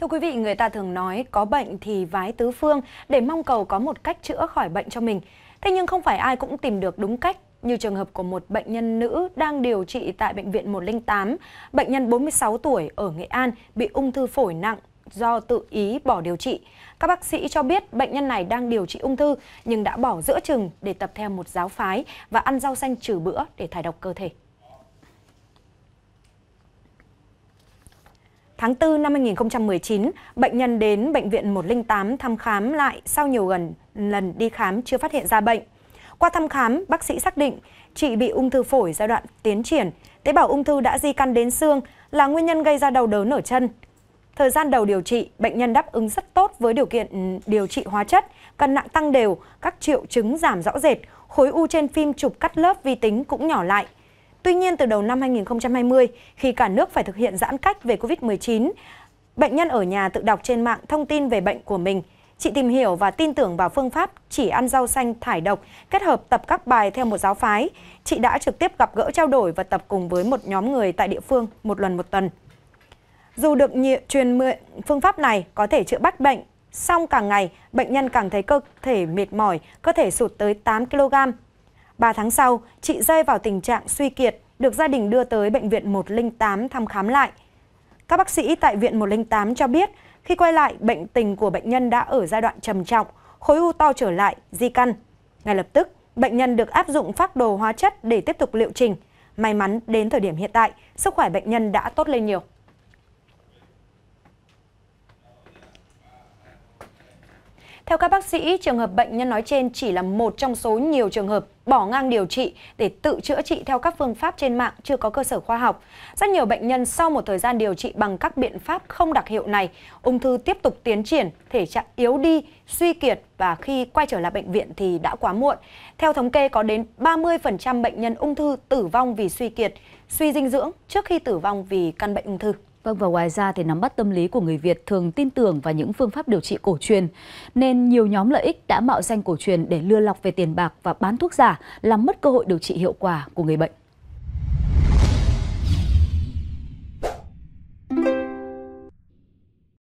Thưa quý vị, người ta thường nói có bệnh thì vái tứ phương để mong cầu có một cách chữa khỏi bệnh cho mình. Thế nhưng không phải ai cũng tìm được đúng cách như trường hợp của một bệnh nhân nữ đang điều trị tại Bệnh viện 108, bệnh nhân 46 tuổi ở Nghệ An bị ung thư phổi nặng do tự ý bỏ điều trị. Các bác sĩ cho biết bệnh nhân này đang điều trị ung thư nhưng đã bỏ giữa chừng để tập theo một giáo phái và ăn rau xanh trừ bữa để thải độc cơ thể. Tháng 4 năm 2019, bệnh nhân đến bệnh viện 108 thăm khám lại sau nhiều gần lần đi khám chưa phát hiện ra bệnh. Qua thăm khám, bác sĩ xác định chị bị ung thư phổi giai đoạn tiến triển, tế bào ung thư đã di căn đến xương là nguyên nhân gây ra đau đớn ở chân. Thời gian đầu điều trị, bệnh nhân đáp ứng rất tốt với điều kiện ừ, điều trị hóa chất, cân nặng tăng đều, các triệu chứng giảm rõ rệt, khối u trên phim chụp cắt lớp vi tính cũng nhỏ lại – Tuy nhiên, từ đầu năm 2020, khi cả nước phải thực hiện giãn cách về COVID-19, bệnh nhân ở nhà tự đọc trên mạng thông tin về bệnh của mình. Chị tìm hiểu và tin tưởng vào phương pháp chỉ ăn rau xanh thải độc, kết hợp tập các bài theo một giáo phái. Chị đã trực tiếp gặp gỡ trao đổi và tập cùng với một nhóm người tại địa phương một lần một tuần. Dù được truyền mượn phương pháp này có thể chữa bách bệnh, song càng ngày bệnh nhân càng thấy cơ thể mệt mỏi, cơ thể sụt tới 8 kg 3 tháng sau, chị rơi vào tình trạng suy kiệt, được gia đình đưa tới bệnh viện 108 thăm khám lại. Các bác sĩ tại viện 108 cho biết, khi quay lại, bệnh tình của bệnh nhân đã ở giai đoạn trầm trọng, khối u to trở lại, di căn. Ngay lập tức, bệnh nhân được áp dụng phác đồ hóa chất để tiếp tục liệu trình. May mắn đến thời điểm hiện tại, sức khỏe bệnh nhân đã tốt lên nhiều. Theo các bác sĩ, trường hợp bệnh nhân nói trên chỉ là một trong số nhiều trường hợp bỏ ngang điều trị để tự chữa trị theo các phương pháp trên mạng chưa có cơ sở khoa học. Rất nhiều bệnh nhân sau một thời gian điều trị bằng các biện pháp không đặc hiệu này, ung thư tiếp tục tiến triển, thể trạng yếu đi, suy kiệt và khi quay trở lại bệnh viện thì đã quá muộn. Theo thống kê có đến 30% bệnh nhân ung thư tử vong vì suy kiệt, suy dinh dưỡng trước khi tử vong vì căn bệnh ung thư. Vâng và ngoài ra thì nắm bắt tâm lý của người Việt thường tin tưởng vào những phương pháp điều trị cổ truyền nên nhiều nhóm lợi ích đã mạo danh cổ truyền để lừa lọc về tiền bạc và bán thuốc giả làm mất cơ hội điều trị hiệu quả của người bệnh.